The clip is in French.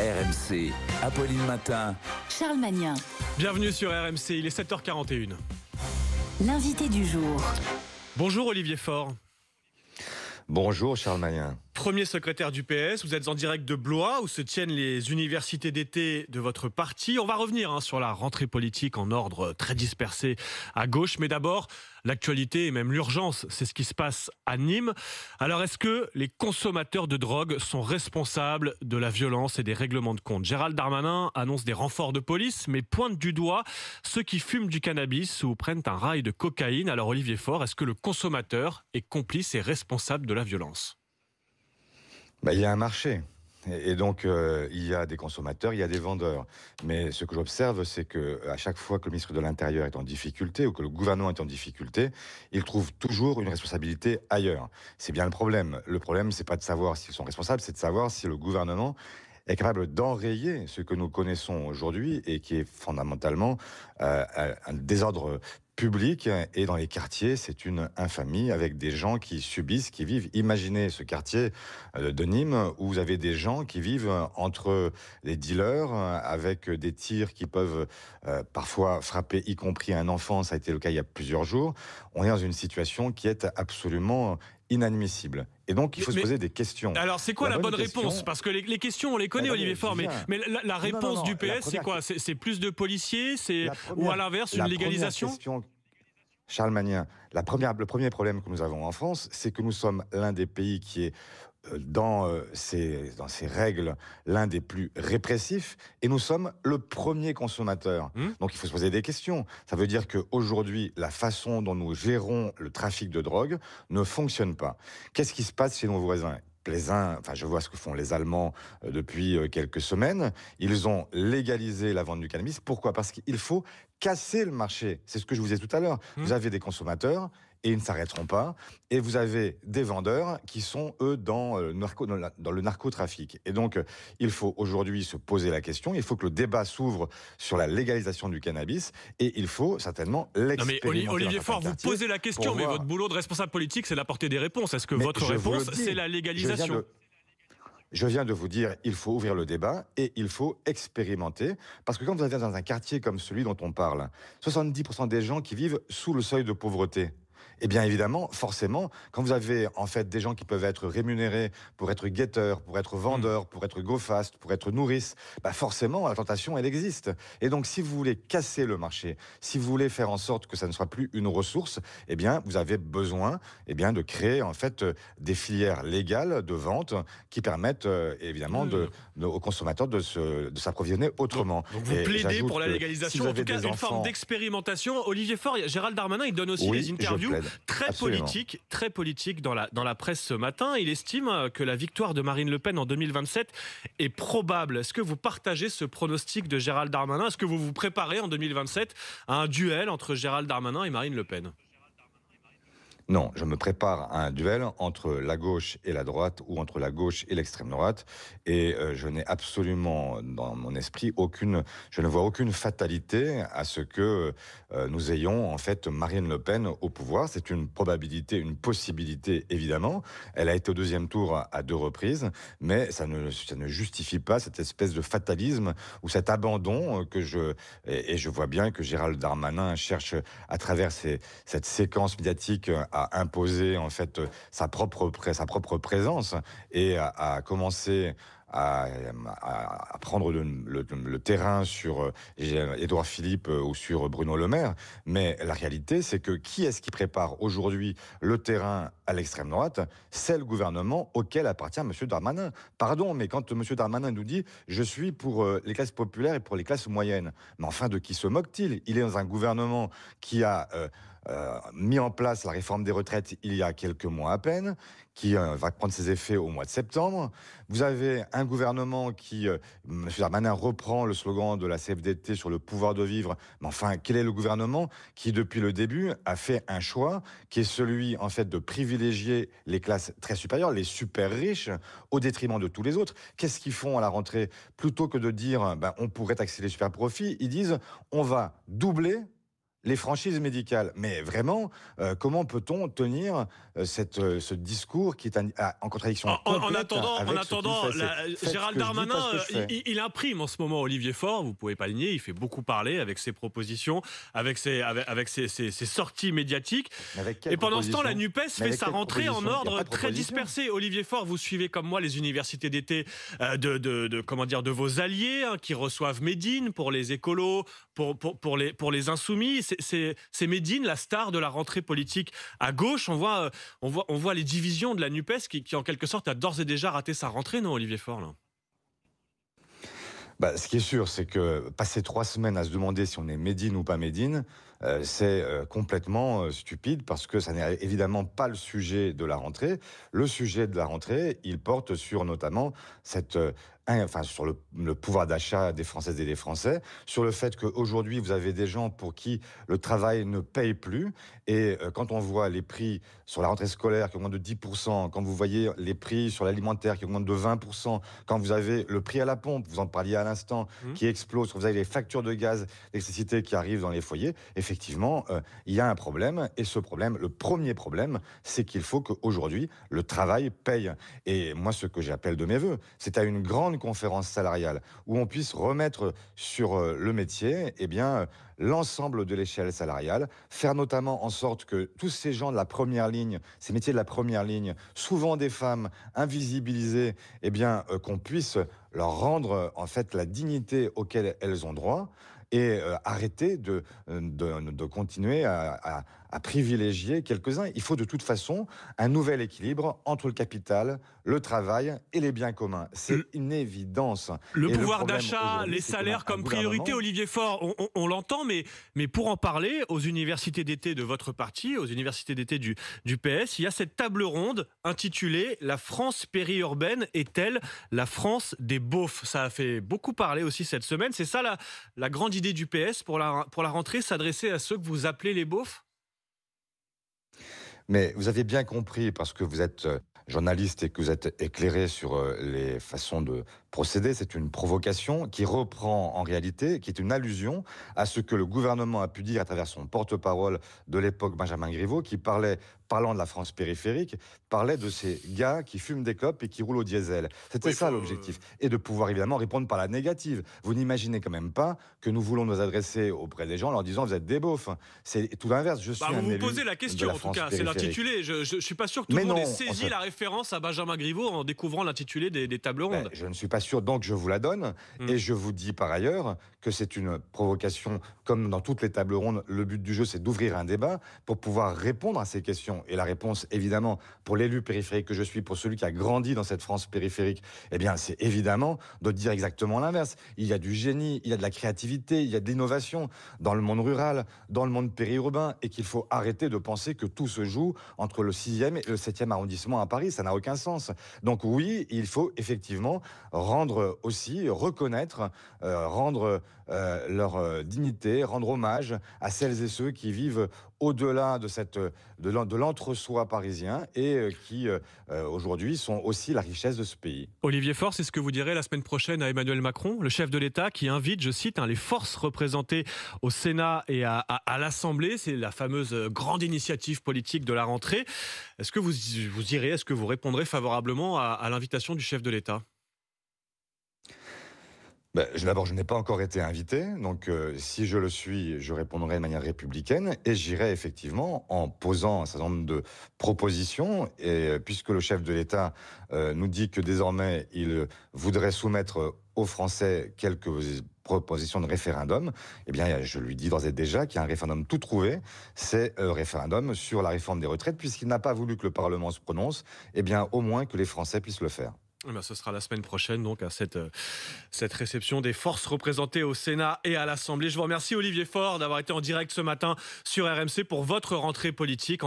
RMC, Apolline Matin. Charles Magnin. Bienvenue sur RMC, il est 7h41. L'invité du jour. Bonjour Olivier Faure. Bonjour Charles Magnin premier secrétaire du PS. Vous êtes en direct de Blois où se tiennent les universités d'été de votre parti. On va revenir hein, sur la rentrée politique en ordre très dispersé à gauche. Mais d'abord, l'actualité et même l'urgence, c'est ce qui se passe à Nîmes. Alors est-ce que les consommateurs de drogue sont responsables de la violence et des règlements de compte Gérald Darmanin annonce des renforts de police, mais pointe du doigt ceux qui fument du cannabis ou prennent un rail de cocaïne. Alors Olivier Faure, est-ce que le consommateur est complice et responsable de la violence bah, il y a un marché. Et donc, euh, il y a des consommateurs, il y a des vendeurs. Mais ce que j'observe, c'est que à chaque fois que le ministre de l'Intérieur est en difficulté ou que le gouvernement est en difficulté, il trouve toujours une responsabilité ailleurs. C'est bien le problème. Le problème, c'est pas de savoir s'ils sont responsables, c'est de savoir si le gouvernement est capable d'enrayer ce que nous connaissons aujourd'hui et qui est fondamentalement euh, un désordre public et dans les quartiers, c'est une infamie avec des gens qui subissent, qui vivent. Imaginez ce quartier euh, de Nîmes où vous avez des gens qui vivent entre les dealers euh, avec des tirs qui peuvent euh, parfois frapper, y compris un enfant. Ça a été le cas il y a plusieurs jours. On est dans une situation qui est absolument inadmissible. Et donc, il faut se poser des questions. Alors, c'est quoi la, bonne, réponse Parce que les, questions, on les connaît, Olivier Faure, mais, la, réponse du PS, c'est quoi C'est plus de policiers c'est Ou à l'inverse, une légalisation question, Charles Magnin, la première, le premier problème que nous avons en France, c'est que nous sommes l'un des pays qui est dans euh, ces, dans ces règles l'un des plus répressifs et nous sommes le premier consommateur. Hmm. Donc il faut se poser des questions. Ça veut dire qu'aujourd'hui, la façon dont nous gérons le trafic de drogue ne fonctionne pas. Qu'est-ce qui se passe chez nos voisins les uns, enfin je vois ce que font les Allemands euh, depuis euh, quelques semaines, ils ont légalisé la vente du cannabis. Pourquoi Parce qu'il faut casser le marché. C'est ce que je vous ai tout à l'heure. Hmm. Vous avez des consommateurs et ils ne s'arrêteront pas. Et vous avez des vendeurs qui sont, eux, dans euh, le, narco, dans, le narcotrafic. Et donc, euh, il faut aujourd'hui se poser la question, il faut que le débat s'ouvre sur la légalisation du cannabis, et il faut certainement l'expérimenter. Non mais Olivier Faure, vous posez la question, mais votre boulot de responsable politique, c'est d'apporter des réponses. Est-ce que votre réponse, c'est la légalisation je viens de vous dire, il faut ouvrir le débat et il faut expérimenter. Parce que quand vous êtes dans un quartier comme celui dont on parle, 70% des gens qui vivent sous le seuil de pauvreté, eh bien évidemment, forcément, quand vous avez en fait des gens qui peuvent être rémunérés pour être guetteurs, pour être hmm. vendeurs, pour être go pour être nourrices, bah forcément, la tentation, elle existe. Et donc, si vous voulez casser le marché, si vous voulez faire en sorte que ça ne soit plus une ressource, eh bien, vous avez besoin eh bien, de créer en fait euh, des filières légales de vente qui permettent euh, évidemment hmm. aux consommateurs de, se, s'approvisionner autrement. vous plaidez pour la légalisation, en tout cas, une forme d'expérimentation. Olivier Faure, Gérald Darmanin, il donne aussi des interviews très politique, très politique dans la, dans la presse ce matin. Il estime euh, que la victoire de Marine Le Pen en 2027 est probable. Est-ce que vous partagez ce pronostic de Gérald Darmanin Est-ce que vous vous préparez en 2027 à un duel entre Gérald Darmanin et Marine Le Pen non, je me prépare à un duel entre la gauche et la droite ou entre la gauche et l'extrême droite. Et euh, je n'ai absolument dans mon esprit aucune, je ne vois aucune fatalité à ce que euh, nous ayons en fait Marine Le Pen au pouvoir. C'est une probabilité, une possibilité évidemment. Elle a été au deuxième tour à, deux reprises, mais ça ne, justifie pas cette espèce de fatalisme ou cet abandon euh, que je et, je vois bien que Gérald Darmanin cherche à travers cette séquence médiatique à imposer en fait euh, sa propre, sa propre présence et à, commencer à, prendre le, terrain sur euh, Édouard Philippe euh, ou sur Bruno Le Maire. Mais la réalité, c'est que qui est-ce qui prépare aujourd'hui le terrain à l'extrême droite C'est le gouvernement auquel appartient M. Darmanin. Pardon, mais quand M. Darmanin nous dit je suis pour les classes populaires et pour les classes moyennes, mais enfin de qui se moque-t-il Il est dans un gouvernement qui a... Euh, mis en place la réforme des retraites il y a quelques mois à peine, qui euh, va prendre ses effets au mois de septembre. Vous avez un gouvernement qui, euh, M. Darmanin reprend le slogan de la CFDT sur le pouvoir de vivre, mais enfin, quel est le gouvernement qui, depuis le début, a fait un choix qui est celui, en fait, de privilégier les classes très supérieures, les super riches, au détriment de tous les autres. Qu'est-ce qu'ils font à la rentrée Plutôt que de dire, ben, on pourrait taxer les super profits, ils disent, on va doubler les franchises médicales. Mais vraiment, euh, comment peut-on tenir euh, cette, euh, ce discours qui est ah, en contradiction en, attendant, en attendant Gérald Darmanin, il, imprime en ce moment Olivier Faure, vous pouvez pas le nier, il fait beaucoup parler avec ses propositions, avec ses, avec, ses, sorties médiatiques. Et pendant ce temps, la NUPES fait sa rentrée en ordre très dispersé. Olivier Faure, vous suivez comme moi les universités d'été de, de, comment dire, de vos alliés hein, qui reçoivent Médine pour les écolos, pour, pour, pour, les, pour les insoumis c'est Médine, la star de la rentrée politique à gauche. On voit, euh, on voit, on voit les divisions de la NUPES qui, en quelque sorte, a d'ores et déjà raté sa rentrée, non, Olivier Faure bah, ce qui est sûr, c'est que passer trois semaines à se demander si on est Médine ou pas Médine, euh, c'est euh, complètement stupide parce que ça n'est évidemment pas le sujet de la rentrée. Le sujet de la rentrée, il porte sur notamment cette ah, enfin, sur le, pouvoir d'achat des Françaises et des Français, sur le fait qu'aujourd'hui, vous avez des gens pour qui le travail ne paye plus. Et euh, quand on voit les prix sur la rentrée scolaire qui augmentent de 10%, quand vous voyez les prix sur l'alimentaire qui augmentent de 20%, quand vous avez le prix à la pompe, vous en parliez à l'instant, mmh. qui explose, quand vous avez les factures de gaz, d'électricité qui arrivent dans les foyers, effectivement, euh, il y a un problème. Et ce problème, le premier problème, c'est qu'il faut qu'aujourd'hui, le travail paye. Et moi, ce que j'appelle de mes voeux, c'est à une grande conférence salariale où on puisse remettre sur euh, le métier et eh bien, euh, l'ensemble de l'échelle salariale, faire notamment en sorte que tous ces gens de la première ligne, ces métiers de la première ligne, souvent des femmes invisibilisées, et eh bien, euh, qu'on puisse leur rendre en fait la dignité auquel elles ont droit et arrêter de, de, continuer à, à privilégier quelques-uns. Il faut de toute façon un nouvel équilibre entre le capital, le travail et les biens communs. C'est une évidence. Le pouvoir d'achat, les salaires comme priorité, Olivier Faure, on, l'entend, mais, mais, pour en parler, aux universités d'été de votre parti, aux universités d'été du, du PS, il y a cette table ronde intitulée La France périurbaine est-elle la France des beaufs Ça a fait beaucoup parler aussi cette semaine. C'est ça la, la grande idée du PS pour la, pour la rentrée, s'adresser à ceux que vous appelez les beaufs mais vous avez bien compris, parce que vous êtes euh, journaliste et que vous êtes éclairé sur euh, les façons de procéder, c'est une provocation qui reprend en réalité, qui est une allusion à ce que le gouvernement a pu dire à travers son porte-parole de l'époque, Benjamin Griveaux, qui parlait parlant de la France périphérique, parlait de ces gars qui fument des copes et qui roulent au diesel. C'était ça l'objectif. Euh, et de pouvoir évidemment répondre par la négative. Vous n'imaginez quand même pas que nous voulons nous adresser auprès des gens en leur disant vous êtes des beaufs. C'est tout l'inverse. Je bah, suis vous vous posez la question en tout cas, c'est l'intitulé. Je ne suis pas sûr que tout le monde ait saisi la référence à Benjamin Griveaux en découvrant l'intitulé des, tables ben, rondes. je ne suis pas sûr, donc je vous la donne. Hmm. Et je vous dis par ailleurs que c'est une provocation, comme dans toutes les tables rondes, le but du jeu c'est d'ouvrir un débat pour pouvoir répondre à ces questions. Et la réponse, évidemment, pour l'élu périphérique que je suis, pour celui qui a grandi dans cette France périphérique, eh bien, c'est évidemment de dire exactement l'inverse. Il y a du génie, il y a de la créativité, il y a de l'innovation dans le monde rural, dans le monde périurbain, et qu'il faut arrêter de penser que tout se joue entre le 6e et le 7e arrondissement à Paris. Ça n'a aucun sens. Donc oui, il faut effectivement rendre aussi, reconnaître, euh, rendre euh, leur euh, dignité, rendre hommage à celles et ceux qui vivent au-delà de, cette, de l'entre-soi parisien et euh, qui, euh, euh, aujourd'hui, sont aussi la richesse de ce pays. Olivier force est ce que vous direz la semaine prochaine à Emmanuel Macron, le chef de l'État, qui invite, je cite, hein, les forces représentées au Sénat et à, l'Assemblée. C'est la fameuse grande initiative politique de la rentrée. Est-ce que vous, vous irez, est-ce que vous répondrez favorablement à l'invitation du chef de l'État ben, d'abord, je n'ai pas encore été invité, donc euh, si je le suis, je répondrai de manière républicaine et j'irai effectivement en posant un certain nombre de propositions. Et euh, puisque le chef de l'État euh, nous dit que désormais il voudrait soumettre aux Français quelques propositions de référendum, eh bien, je lui dis d'ores et déjà qu'il y a un référendum tout trouvé, c'est un référendum sur la réforme des retraites, puisqu'il n'a pas voulu que le Parlement se prononce, et eh bien, au moins que les Français puissent le faire. Eh ben, ce sera la semaine prochaine, donc, à cette, euh, cette réception des forces représentées au Sénat et à l'Assemblée. Je vous remercie, Olivier Faure, d'avoir été en direct ce matin sur RMC pour votre rentrée politique.